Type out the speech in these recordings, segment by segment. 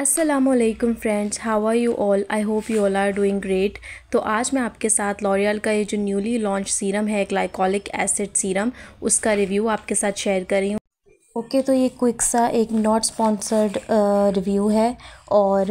Aslam friends how are you all I hope you all are doing great तो आज मैं आपके साथ लॉरियल का ये जो न्यूली लॉन्च सीरम है ग्लाइकोलिक एसिड सीरम उसका रिव्यू आपके साथ शेयर कर रही हूँ ओके तो ये क्विक सा एक नॉट स्पॉन्सर्ड रिव्यू है और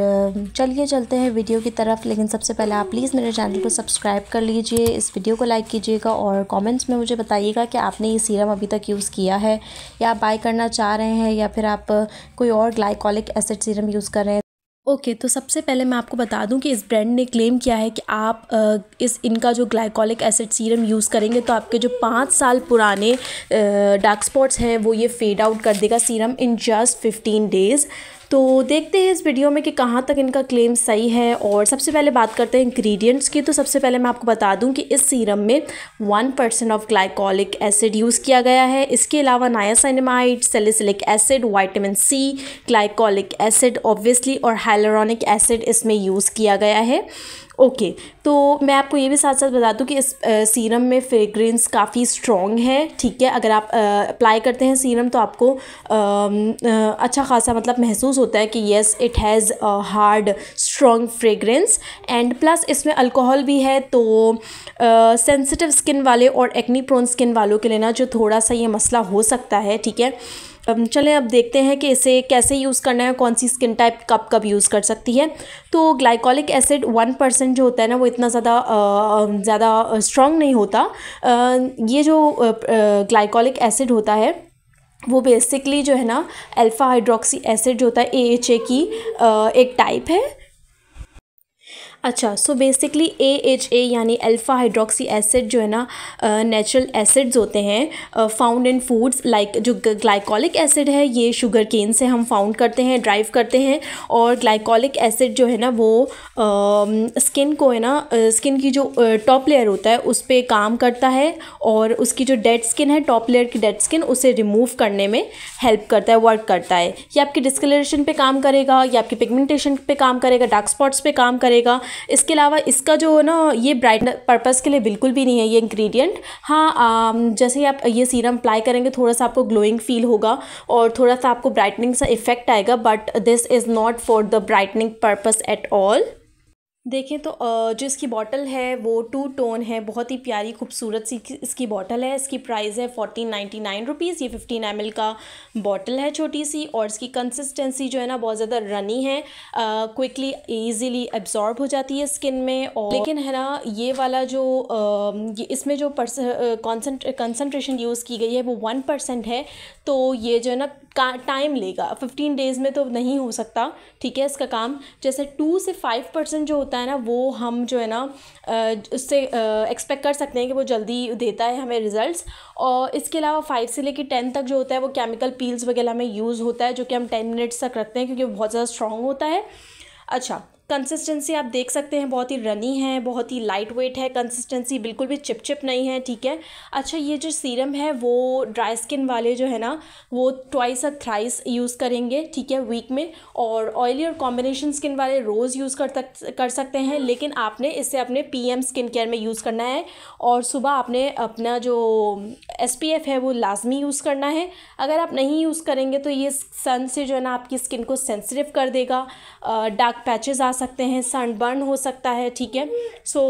चलिए चलते हैं वीडियो की तरफ लेकिन सबसे पहले आप प्लीज़ मेरे चैनल को सब्सक्राइब कर लीजिए इस वीडियो को लाइक कीजिएगा और कमेंट्स में मुझे बताइएगा कि आपने ये सीरम अभी तक यूज़ किया है या आप बाय करना चाह रहे हैं या फिर आप कोई और ग्लाइकोलिक एसिड सीरम यूज़ कर रहे हैं ओके okay, तो सबसे पहले मैं आपको बता दूं कि इस ब्रांड ने क्लेम किया है कि आप इस इनका जो ग्लाइकोलिक एसिड सीरम यूज़ करेंगे तो आपके जो पाँच साल पुराने डार्क स्पॉट्स हैं वो ये फेड आउट कर देगा serum in just fifteen days तो देखते हैं इस वीडियो में कि कहाँ तक इनका क्लेम सही है और सबसे पहले बात करते हैं इंग्रेडिएंट्स की तो सबसे पहले मैं आपको बता दूं कि इस सीरम में one percent of glycolic acid use किया गया है इसके अलावा niacinamide salicylic acid vitamin C glycolic acid obviously और हाइलोरॉनिक एसिड इसमें यूज़ किया गया है ओके तो मैं आपको ये भी साथ साथ बता दूँ कि इस सीरम में फ्रेग्रेंस काफ़ी स्ट्रॉन्ग है ठीक है अगर आप अप्लाई करते हैं सीरम तो आपको आ, आ, अच्छा खासा मतलब महसूस होता है कि yes it has hard strong fragrance and plus इसमें अल्कोहल भी है तो सेंसिटिव स्किन वाले और एक्नी प्रोन स्किन वालों के लिए ना जो थोड़ा सा ये मसला हो सकता है ठीक है चलें अब देखते हैं कि इसे कैसे यूज़ करना है कौन सी स्किन टाइप कब कब यूज़ कर सकती है तो ग्लाइकोलिक एसिड वन परसेंट जो होता है ना वो इतना ज़्यादा ज़्यादा स्ट्रॉन्ग नहीं होता ये जो ग्लाइकोलिक एसिड होता है वो बेसिकली जो है ना अल्फ़ा हाइड्रोक्सी एसिड जो होता है ए एच ए की एक टाइप है अच्छा so basically A H A यानी अल्फ़ा हाइड्रोक्सी एसिड जो है ना नेचुरल एसिड्स होते हैं फाउंड इन फूड्स लाइक जो ग्लाइकोलिक एसिड है ये शुगर केन से हम फाउंड करते हैं ड्राइव करते हैं और ग्लाइकोलिक एसिड जो है ना वो स्किन को है ना स्किन की जो टॉप लेयर होता है उस पर काम करता है और उसकी जो डेड स्किन है टॉप लेयर की डेड स्किन उसे रिमूव करने में हेल्प करता है वर्क करता है ये आपके डिस्कलरेशन पे काम करेगा या आपके पिगमेंटेशन पे काम करेगा डार्क स्पॉट्स पे काम करेगा इसके अलावा इसका जो ना ये ब्राइट पर्पस के लिए बिल्कुल भी नहीं है ये इंग्रेडिएंट हाँ आ, जैसे आप ये सीरम अप्लाई करेंगे थोड़ा सा आपको ग्लोइंग फील होगा और थोड़ा सा आपको ब्राइटनिंग सा इफेक्ट आएगा but this is not for the brightening purpose at all देखें तो जो इसकी बॉटल है वो टू टोन है बहुत ही प्यारी खूबसूरत सी इसकी बॉटल है इसकी प्राइस है फोर्टीन नाइन्टी नाइन रुपीज़ ये फिफ्टीन एम का बॉटल है छोटी सी और इसकी कंसिस्टेंसी जो है ना बहुत ज़्यादा रनी है क्विकली इजीली एब्जॉर्ब हो जाती है स्किन में और लेकिन है ना ये वाला जो आ, ये इसमें जो कंसनट्रेशन यूज़ की गई है वो वन परसेंट है तो ये जो है ना टाइम लेगा फिफ्टीन डेज़ में तो नहीं हो सकता ठीक है इसका काम जैसे टू से फाइव परसेंट जो होता है ना वो हम जो है ना उससे एक्सपेक्ट कर सकते हैं कि वो जल्दी देता है हमें रिजल्ट्स और इसके अलावा फाइव से लेकर टेन तक जो होता है वो केमिकल पील्स वगैरह में यूज़ होता है जो कि हम टेन मिनट्स तक रखते हैं क्योंकि वो बहुत ज़्यादा स्ट्रॉन्ग होता है अच्छा कंसिस्टेंसी आप देख सकते हैं बहुत ही रनी है बहुत ही लाइट वेट है कंसिस्टेंसी बिल्कुल भी चिपचिप नहीं है ठीक है अच्छा ये जो सीरम है वो ड्राई स्किन वाले जो है ना वो ट्वाइस और थ्राइस यूज़ करेंगे ठीक है वीक में और ऑयली और कॉम्बिनेशन स्किन वाले रोज़ यूज़ कर तक कर सकते हैं लेकिन आपने इसे अपने पी स्किन केयर में यूज़ करना है और सुबह आपने अपना जो एस है वो लाजमी यूज़ करना है अगर आप नहीं यूज़ करेंगे तो ये सन से जो है ना आपकी स्किन को सेंसिटिव कर देगा डार्क पैचेज़ आ सकते हैं सनबर्न हो सकता है ठीक है सो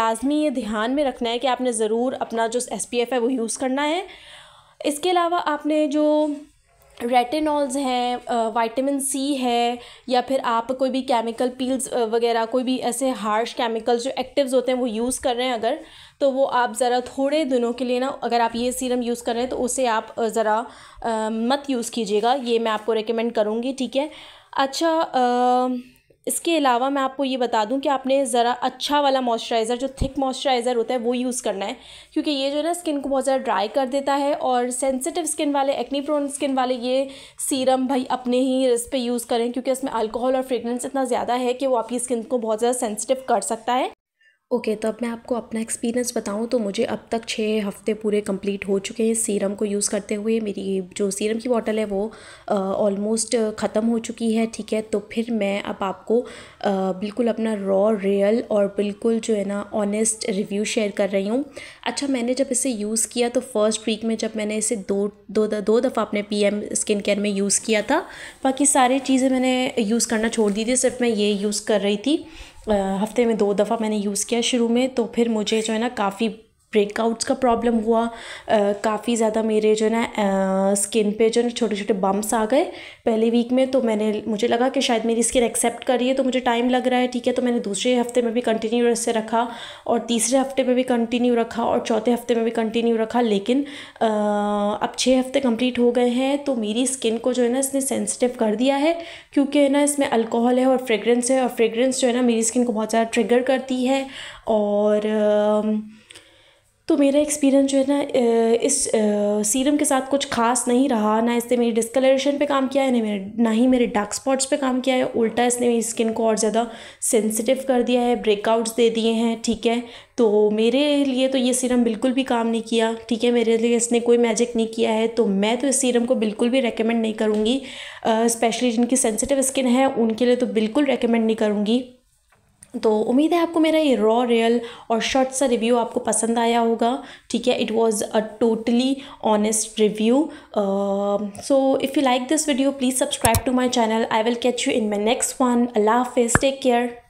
लाजमी ये ध्यान में रखना है कि आपने ज़रूर अपना जो एस है वो यूज़ करना है इसके अलावा आपने जो रेटिनॉल्स हैं वाइटामिन सी है या फिर आप कोई भी केमिकल पील्स वगैरह कोई भी ऐसे हार्श केमिकल्स जो एक्टिव्स होते हैं वो यूज़ कर रहे हैं अगर तो वो आप ज़रा थोड़े दिनों के लिए ना अगर आप ये सीरम यूज़ कर रहे हैं तो उसे आप ज़रा मत यूज़ कीजिएगा ये मैं आपको रिकमेंड करूँगी ठीक है अच्छा आ, इसके अलावा मैं आपको ये बता दूं कि आपने ज़रा अच्छा वाला मॉइस्चराइज़र जो थिक मॉइस्चराइज़र होता है वो यूज़ करना है क्योंकि ये जो है ना स्किन को बहुत ज़्यादा ड्राई कर देता है और सेंसिटिव स्किन वाले एक्नी प्रोन स्किन वाले ये सीरम भाई अपने ही रिस पे यूज़ करें क्योंकि इसमें अल्कोहल और फ्रेगरेंस इतना ज़्यादा है कि वो आपकी स्किन को बहुत ज़्यादा सेंसिटिव कर सकता है ओके okay, तो अब मैं आपको अपना एक्सपीरियंस बताऊं तो मुझे अब तक छः हफ्ते पूरे कंप्लीट हो चुके हैं सीरम को यूज़ करते हुए मेरी जो सीरम की बॉटल है वो ऑलमोस्ट ख़त्म हो चुकी है ठीक है तो फिर मैं अब आपको आ, बिल्कुल अपना रॉ रियल और बिल्कुल जो है ना ऑनेस्ट रिव्यू शेयर कर रही हूँ अच्छा मैंने जब इसे यूज़ किया तो फर्स्ट वीक में जब मैंने इसे दो दो दो दफ़ा अपने पी एम स्किन केयर में यूज़ किया था बाकी सारी चीज़ें मैंने यूज़ करना छोड़ दी थी सिर्फ मैं ये यूज़ कर रही थी हफ्ते में दो दफ़ा मैंने यूज़ किया शुरू में तो फिर मुझे जो है ना काफ़ी ब्रेकआउट्स का प्रॉब्लम हुआ काफ़ी ज़्यादा मेरे जो है ना स्किन पे जो है छोटे छोटे बम्प्स आ गए पहले वीक में तो मैंने मुझे लगा कि शायद मेरी स्किन एक्सेप्ट कर रही है तो मुझे टाइम लग रहा है ठीक है तो मैंने दूसरे हफ्ते में भी कंटिन्यू इससे रखा और तीसरे हफ्ते में भी कंटिन्यू रखा और चौथे हफ्ते में भी कंटिन्यू रखा लेकिन आ, अब छः हफ्ते कंप्लीट हो गए हैं तो मेरी स्किन को जो है ना इसने सेंसिटिव कर दिया है क्योंकि है ना इसमें अल्कोहल है और फ्रेगरेंस है और फ्रेगरेंस जो है ना मेरी स्किन को बहुत ज़्यादा ट्रिगर करती है और तो मेरा एक्सपीरियंस जो है ना इस सीरम के साथ कुछ खास नहीं रहा ना इसने मेरी डिस्कलरेशन पे काम किया है ना मेरे ना ही मेरे डार्क स्पॉट्स पे काम किया है उल्टा इसने मेरी स्किन को और ज़्यादा सेंसिटिव कर दिया है ब्रेकआउट्स दे दिए हैं ठीक है तो मेरे लिए तो ये सीरम बिल्कुल भी काम नहीं किया ठीक है मेरे लिए इसने कोई मैजिक नहीं किया है तो मैं तो इस सीरम को बिल्कुल भी रिकमेंड नहीं करूँगी स्पेशली जिनकी सेंसिटिव स्किन है उनके लिए तो बिल्कुल रिकमेंड नहीं करूँगी तो उम्मीद है आपको मेरा ये रॉ रियल और शॉर्ट सा रिव्यू आपको पसंद आया होगा ठीक है it was a totally honest review so if you like this video please subscribe to my channel I will catch you in my next one Allah हाफिज़ टेक केयर